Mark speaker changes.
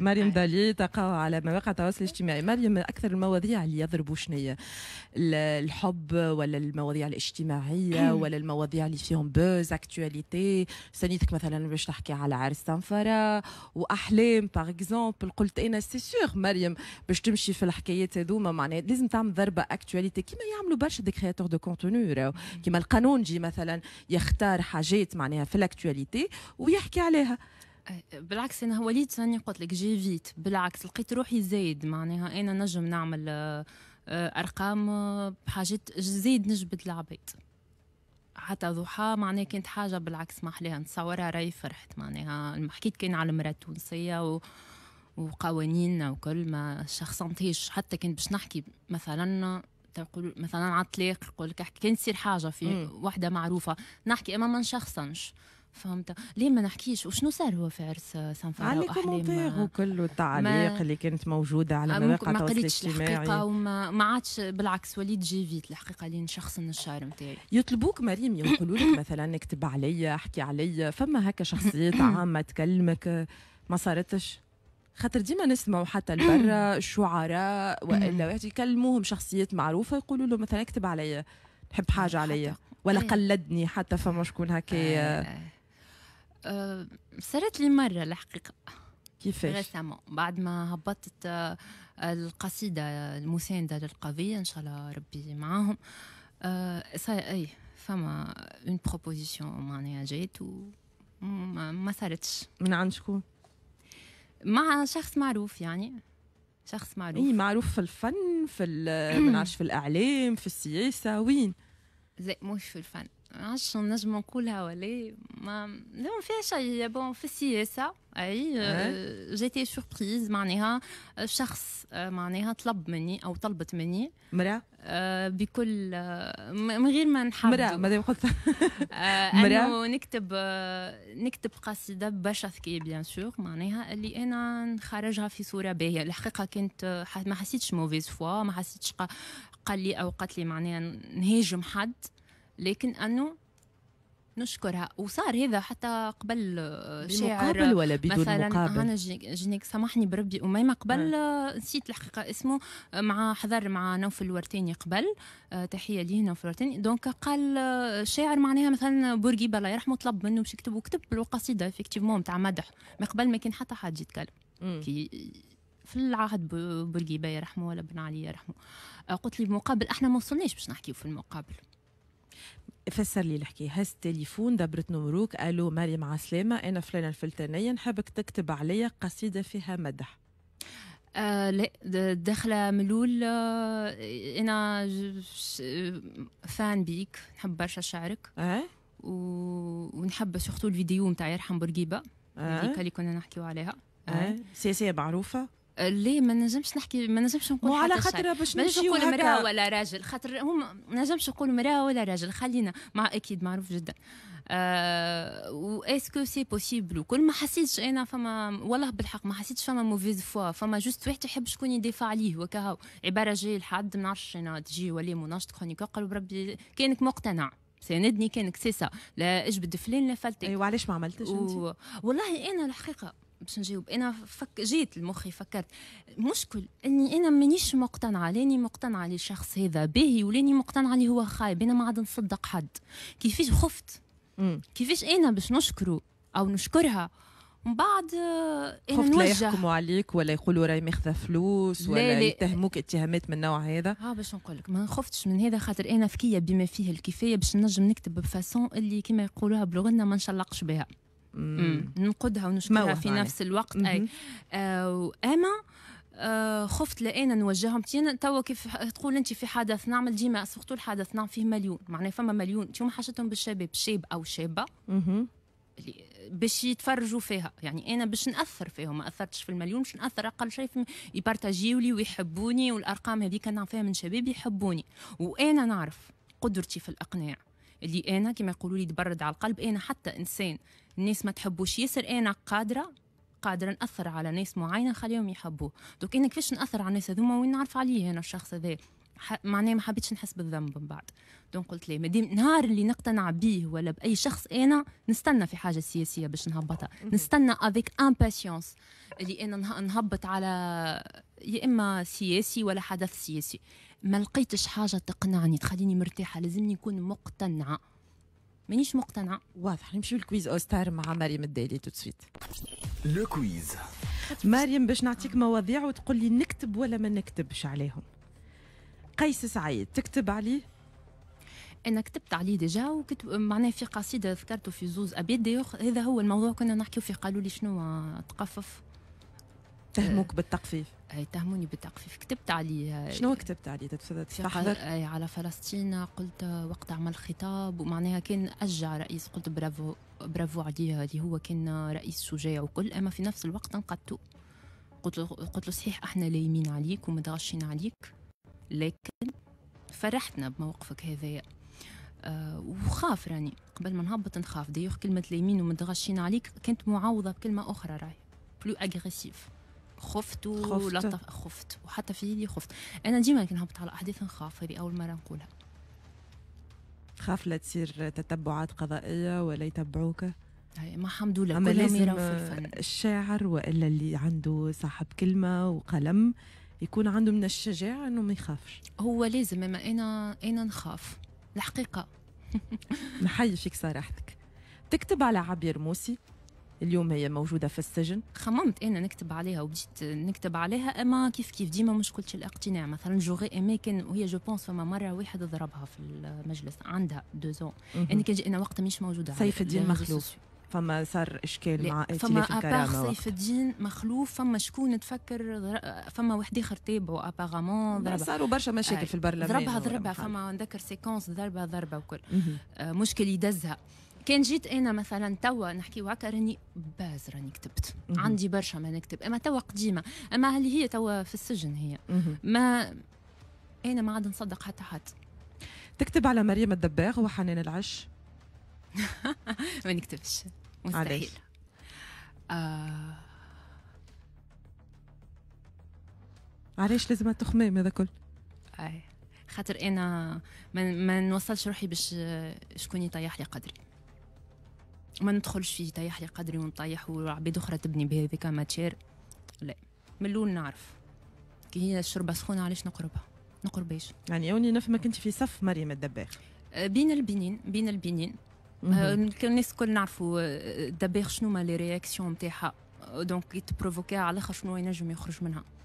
Speaker 1: مريم دالي تقع على مواقع التواصل الاجتماعي مريم أكثر المواضيع اللي يضربوا شنية الحب ولا المواضيع الاجتماعية ولا المواضيع اللي فيهم بوز اكتواليتي سنيتك مثلا باش تحكي على عرس تنفرة وأحلام باغ اكزومبل قلت أنا سي سيغ مريم باش تمشي في الحكايات هذوما معناها لازم تعمل ضربة اكتواليتي كيما يعملوا برشا دي كرياتور دو كونتوني كيما القانون جي مثلا يختار حاجات معناها في الاكتواليتي ويحكي
Speaker 2: عليها بالعكس انا وليت راني قلت لك جي فيت بالعكس لقيت روحي زايد معناها انا نجم نعمل آه، آه، ارقام آه، بحاجات زايد نجبد العباد حتى ضحى معناها كانت حاجه بالعكس ما احلاها نتصورها راي فرحت معناها حكيت كان على المراه التونسيه و... وقوانيننا وكل ما شخصنتيش حتى كان باش نحكي مثلا تقول مثلا على الطلاق نقول لك كان تصير حاجه في وحده معروفه نحكي اما ما نشخصنش فهمت ليه ما نحكيش وشنو صار هو في عرس سان سانفا على الكومنتير
Speaker 1: وكل التعليق اللي كانت موجوده على آه، مواقع التواصل الاجتماعي ما الحقيقه
Speaker 2: وما ما عادش بالعكس وليد جي فيت الحقيقه اللي نشخص النشار نتاعي يطلبوك مريم يقولوا لك مثلا اكتب
Speaker 1: عليا احكي عليا فما هكا شخصيات عامه تكلمك ما صارتش خاطر ديما نسمعوا حتى لبرا شعراء والا يكلموهم شخصيات معروفه يقولوا له مثلا اكتب عليا تحب حاجه عليا ولا إيه. قلدني حتى فما شكون هكا آه،
Speaker 2: آه، صارت لي مرة الحقيقة كيفاش؟ بعد ما هبطت آه، القصيدة المساندة للقضية إن شاء الله ربي معاهم آه، أي فما اون بروبوزيسيون معناها جات وما صارتش من عند شكون؟ مع شخص معروف يعني شخص معروف اي معروف في الفن في ما نعرفش
Speaker 1: في الاعلام في السياسه وين؟
Speaker 2: زي مش في الفن عادش نجم نقولها ولا ما ما فيها شيء بون في السياسه إيه، اي آه، إيه؟ جيتي سوربريز معناها آه، شخص آه، معناها طلب مني او طلبت مني مرأة بكل من غير ما نحب مرأة مادام قلت انه نكتب نكتب قصيده باش اذكي بيان سور معناها اللي انا نخرجها في صوره باهيه الحقيقه كنت ما حسيتش موفيز فوا ما حسيتش قال لي او قالت لي معناها نهاجم حد لكن انه نشكرها وصار هذا حتى قبل آه، شاعر بمقابل ولا بدون مثلا مقابل انا جنيك سامحني بربي اميمه قبل نعم. آه، نسيت الحقيقه اسمه آه، مع حضر مع نوفل الورتيني قبل تحيه ليه نوفل الورتيني دونك قال شاعر معناها مثلا بورقيبه الله يرحمه طلب منه باش يكتب وكتب له قصيده افكتيفمون تاع مدح ما قبل ما كان حتى حد يتكلم كي في العهد بورقيبه يرحمه ولا بن علي يرحمه قلت لي مقابل احنا ما وصلناش باش نحكيو في المقابل فسر لي الحكي هز تليفون
Speaker 1: دبرت نمروك الو ماري مع السلامه انا فلانه الفلتانيه نحبك تكتب عليا قصيده فيها
Speaker 2: مدح آه، لا داخلة ملول آه، أنا فان بيك نحب برشا شعرك أه؟ ونحب سورتو الفيديو نتاع يرحم بورقيبة اللي كنا نحكيو عليها سياسية معروفة ليه ما نجمش نحكي ما نجمش نقول وعلى خاطر باش نقول مراه ولا راجل خاطر هما ما نجمش نقول مراه ولا راجل خلينا مع اكيد معروف جدا آه، و اسكو سي بوسيبل وكل ما حسيتش انا فما والله بالحق ما حسيتش فما موفيز فوا فما جوست واحد يحب شكون يدافع عليه وكهو عباره جاي لحد ما نعرفش انا تجي ولا مناشط كرونيكور قالوا بربي كانك مقتنع ساندني كانك سيسا لا اجبد فلان لا فلتك ايوا علاش ما عملتش انت و... والله انا الحقيقه باش نجاوب انا فك جيت لمخي فكرت المشكل اني انا مانيش مقتنعه لاني مقتنعه للشخص هذا باهي ولاني مقتنعه اللي هو خايب انا ما عاد نصدق حد كيفاش خفت كيفاش انا باش نشكره او نشكرها من بعد آه، خفت لا يحكموا
Speaker 1: عليك ولا يقولوا راهي ماخذه فلوس ولا لا لا. يتهموك اتهامات من النوع هذا اه
Speaker 2: باش نقول لك ما خفتش من هذا خاطر انا ذكيه بما فيه الكفايه باش نجم نكتب بفاسون اللي كما يقولوها بلغتنا ما نشلقش بها ننقدها ونشكرها في يعني. نفس الوقت اي آه، واما آه، خفت لقينا نوجههم تينا توا كيف تقول انت في حدث نعمل ديما سورتو الحدث نعمل فيه مليون معناه فما مليون اليوم حاجتهم بالشباب شاب او شابه باش يتفرجوا فيها يعني انا باش ناثر فيهم ما اثرتش في المليون باش ناثر اقل شيء يبارتاجيو لي ويحبوني والارقام هذيك نعرف فيها من شباب يحبوني وانا نعرف قدرتي في الاقناع اللي انا كما يقولوا لي تبرد على القلب انا حتى انسان الناس ما تحبوش ياسر انا قادره قادره ناثر على ناس معينه نخليهم يحبوه دوك انا كيفاش ناثر على الناس هذوما وين نعرف عليه انا الشخص هذا معناه ما حبيتش نحس بالذنب من بعد دونك قلت ليه مادام نهار اللي نقتنع بيه ولا باي شخص انا نستنى في حاجه سياسيه باش نهبطها نستنى افيك امباسيونس اللي انا نهبط على يا اما سياسي ولا حدث سياسي ما لقيتش حاجه تقنعني تخليني مرتاحه لازمني نكون مقتنعه مانيش مقتنعه واضح نمشيو الكويز او ستار مع مريم الدالي تو سويت
Speaker 1: لو كويز مريم باش نعطيك مواضيع وتقول لي نكتب ولا ما نكتبش عليهم قيس سعيد
Speaker 2: تكتب عليه انا كتبت عليه ديجا وكتب معناه في قصيده ذكرته في زوز ديوخ هذا هو الموضوع كنا نحكيو فيه قالوا لي شنو تقفف تهموك بالتقفيف يتهموني بالتقفيف كتبت عليه شنو كتبت عليه تستحضر إيه، على فلسطين قلت وقت عمل خطاب ومعناها كان اشجع رئيس قلت برافو برافو عليه اللي هو كان رئيس شجاع وكل اما في نفس الوقت انقدته قلت له قلت له صحيح احنا لايمين عليك ومتغشين عليك لكن فرحتنا بموقفك هذايا آه، وخاف راني قبل ما نهبط نخاف ديوخ كلمة لايمين ومتغشين عليك كانت معوضة بكلمة أخرى راهي بلو أغريسيف خفت ولطف خفت وحتى في لي خفت انا ديما كنهبط على احداث نخاف هذه اول مره نقولها
Speaker 1: خاف لا تصير تتبعات قضائيه ولا يتبعوك ما الحمد لله كل لازم الفن. الشاعر والا اللي عنده صاحب كلمه وقلم يكون عنده من الشجاعه انه ما يخافش
Speaker 2: هو لازم اما انا انا نخاف الحقيقه
Speaker 1: نحيي فيك صراحتك
Speaker 2: تكتب على عبير موسي اليوم هي موجودة في السجن خممت أنا نكتب عليها وبديت نكتب عليها أما كيف كيف ديما مشكلتش الاقتناع مثلا جوغي أماكن وهي جو بونس فما مرة واحد ضربها في المجلس عندها دو زون أنا يعني كان أنا وقتها مش موجودة سيف الدين مخلوف
Speaker 1: فما صار اشكال لا. مع فما اباغ سيف
Speaker 2: الدين مخلوف فما شكون تفكر فما واحد اخر تابعو اباغامون ضربها صاروا برشا مشاكل آه، في البرلمان ضربها ضربها فما نذكر سيكونس ضربها ضربه وكل آه، مشكل يدزها كان جيت انا مثلا توا نحكي هكا راني باز راني كتبت مم. عندي برشا ما نكتب اما توا قديمه اما اللي هي توا في السجن هي مم. ما انا ما عاد نصدق حتى حد
Speaker 1: تكتب على مريم الدباغ وحنان العش
Speaker 2: ما نكتبش
Speaker 1: مستحيل علاش؟ آه. علاش لازم التخمام هذا كل؟
Speaker 2: اي خاطر انا ما نوصلش روحي باش شكون يطيح لي قدري ما ندخلش فيه طيح لي قدري ونطيح وعبيد اخرى تبني بهذيك ماتشير لا من الاول نعرف كي هي الشربه سخونه علاش نقربها نقرباش يعني اوني نفهمك انت في صف مريم الدباخ أه، بين البنين بين البنين أه، الناس الكل نعرفوا أه، الدباخ شنو ما لي رياكسيون نتاعها دونك كي تبروفوكيها على الاخر شنو ينجم يخرج منها